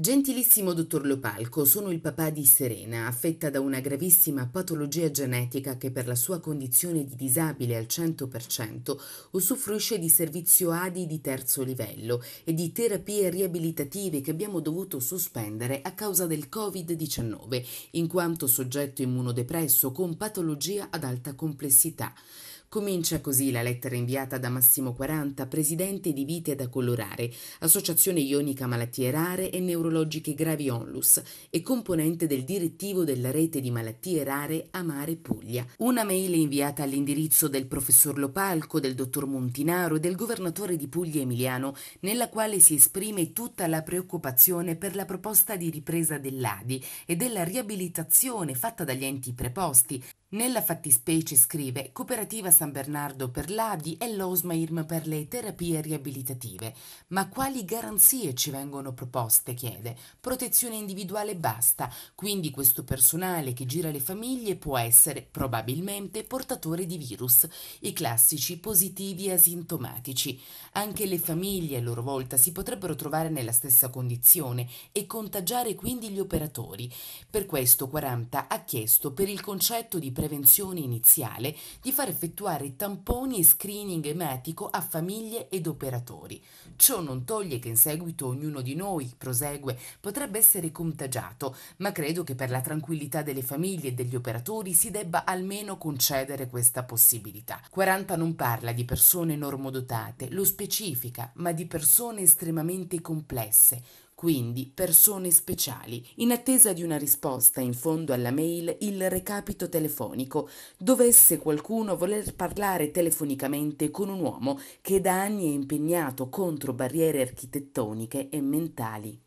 Gentilissimo dottor Lopalco, sono il papà di Serena, affetta da una gravissima patologia genetica che per la sua condizione di disabile al 100% usufruisce di servizio ADI di terzo livello e di terapie riabilitative che abbiamo dovuto sospendere a causa del Covid-19, in quanto soggetto immunodepresso con patologia ad alta complessità. Comincia così la lettera inviata da Massimo 40, presidente di Vite da Colorare, associazione ionica malattie rare e neurologia neurologiche gravi onlus e componente del direttivo della rete di malattie rare Amare Puglia. Una mail inviata all'indirizzo del professor Lopalco, del dottor Montinaro e del governatore di Puglia Emiliano, nella quale si esprime tutta la preoccupazione per la proposta di ripresa dell'ADI e della riabilitazione fatta dagli enti preposti, nella fattispecie scrive Cooperativa San Bernardo per l'ADI e l'Osmairm per le terapie riabilitative. Ma quali garanzie ci vengono proposte? chiede. Protezione individuale basta, quindi questo personale che gira le famiglie può essere probabilmente portatore di virus, i classici positivi asintomatici. Anche le famiglie a loro volta si potrebbero trovare nella stessa condizione e contagiare quindi gli operatori. Per questo 40 ha chiesto per il concetto di prevenzione iniziale di far effettuare tamponi e screening emetico a famiglie ed operatori. Ciò non toglie che in seguito ognuno di noi, prosegue, potrebbe essere contagiato, ma credo che per la tranquillità delle famiglie e degli operatori si debba almeno concedere questa possibilità. 40 non parla di persone normodotate, lo specifica, ma di persone estremamente complesse quindi persone speciali, in attesa di una risposta in fondo alla mail il recapito telefonico, dovesse qualcuno voler parlare telefonicamente con un uomo che da anni è impegnato contro barriere architettoniche e mentali.